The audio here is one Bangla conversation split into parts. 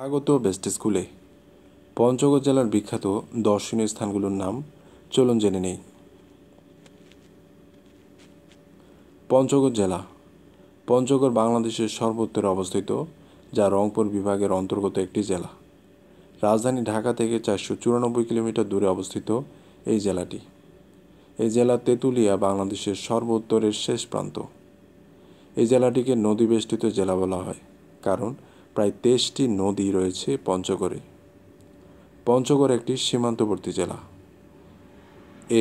স্বাগত বেস্ট স্কুলে পঞ্চগড় জেলার বিখ্যাত দর্শনীয় স্থানগুলোর নাম চলুন জেনে নেই পঞ্চগড় জেলা পঞ্চগড় বাংলাদেশের সর্বোত্তরে অবস্থিত যা রংপুর বিভাগের অন্তর্গত একটি জেলা রাজধানী ঢাকা থেকে চারশো চুরানব্বই কিলোমিটার দূরে অবস্থিত এই জেলাটি এই জেলা তেঁতুলিয়া বাংলাদেশের সর্বোত্তরের শেষ প্রান্ত এই জেলাটিকে নদী বেষ্টিত জেলা বলা হয় কারণ প্রায় তেইশটি নদী রয়েছে পঞ্চগড়ে পঞ্চগড় একটি সীমান্তবর্তী জেলা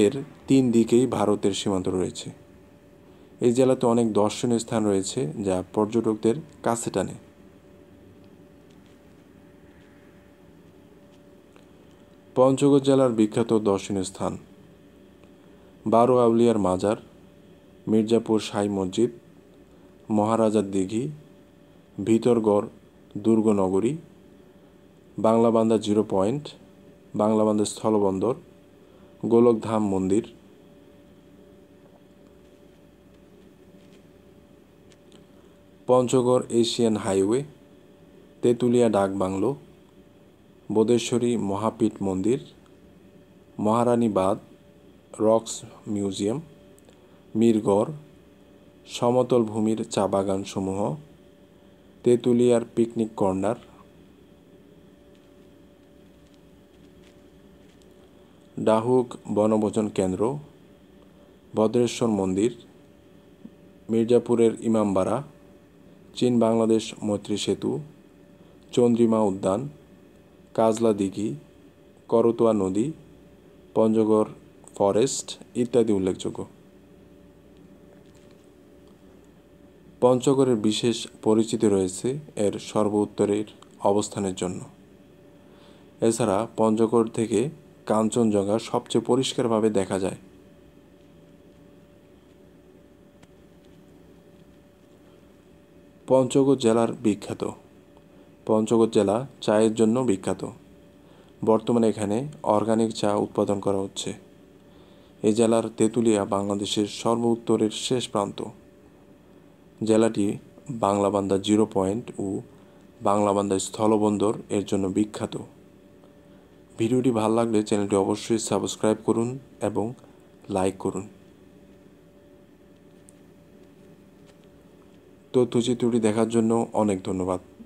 এর তিন দিকেই ভারতের সীমান্ত রয়েছে এই জেলাতে অনেক দর্শনীয় স্থান রয়েছে যা পর্যটকদের কাছে টানে পঞ্চগড় জেলার বিখ্যাত দর্শনীয় স্থান বারো আউলিয়ার মাজার মির্জাপুর সাই মসজিদ মহারাজার দিঘি ভিতরগড় দুর্গনগরী বাংলাবান্ধা জিরো পয়েন্ট বাংলাবান্ধা স্থলবন্দর গোলকধাম মন্দির Panchagarh Asian highway Tetulia bungalow Bodeshwari মহাপীঠ মন্দির বাঁধ রক্স মিউজিয়াম মিরগড় সমতল ভূমির চা বাগানসমূহ তেঁতুলিয়ার পিকনিক কর্নার ডাহুক বনভোজন কেন্দ্র ভদ্রেশ্বর মন্দির মির্জাপুরের ইমামবাড়া চীন বাংলাদেশ মৈত্রী সেতু চন্দ্রিমা উদ্যান কাজলা দিঘি করতোয়া নদী পঞ্জগড় ফরেস্ট ইত্যাদি উল্লেখযোগ্য পঞ্চগড়ের বিশেষ পরিচিতি রয়েছে এর সর্ব উত্তরের অবস্থানের জন্য এছাড়া পঞ্চগড় থেকে কাঞ্চনজঙ্ঘা সবচেয়ে পরিষ্কারভাবে দেখা যায় পঞ্চগড় জেলার বিখ্যাত পঞ্চগড় জেলা চায়ের জন্য বিখ্যাত বর্তমানে এখানে অর্গানিক চা উৎপাদন করা হচ্ছে এ জেলার তেঁতুলিয়া বাংলাদেশের সর্ব উত্তরের শেষ প্রান্ত জেলাটি বাংলাবান্ধা জিরো পয়েন্ট ও বাংলাবান্ধা স্থলবন্দর এর জন্য বিখ্যাত ভিডিওটি ভালো লাগলে চ্যানেলটি অবশ্যই সাবস্ক্রাইব করুন এবং লাইক করুন তথ্যচিত্রটি দেখার জন্য অনেক ধন্যবাদ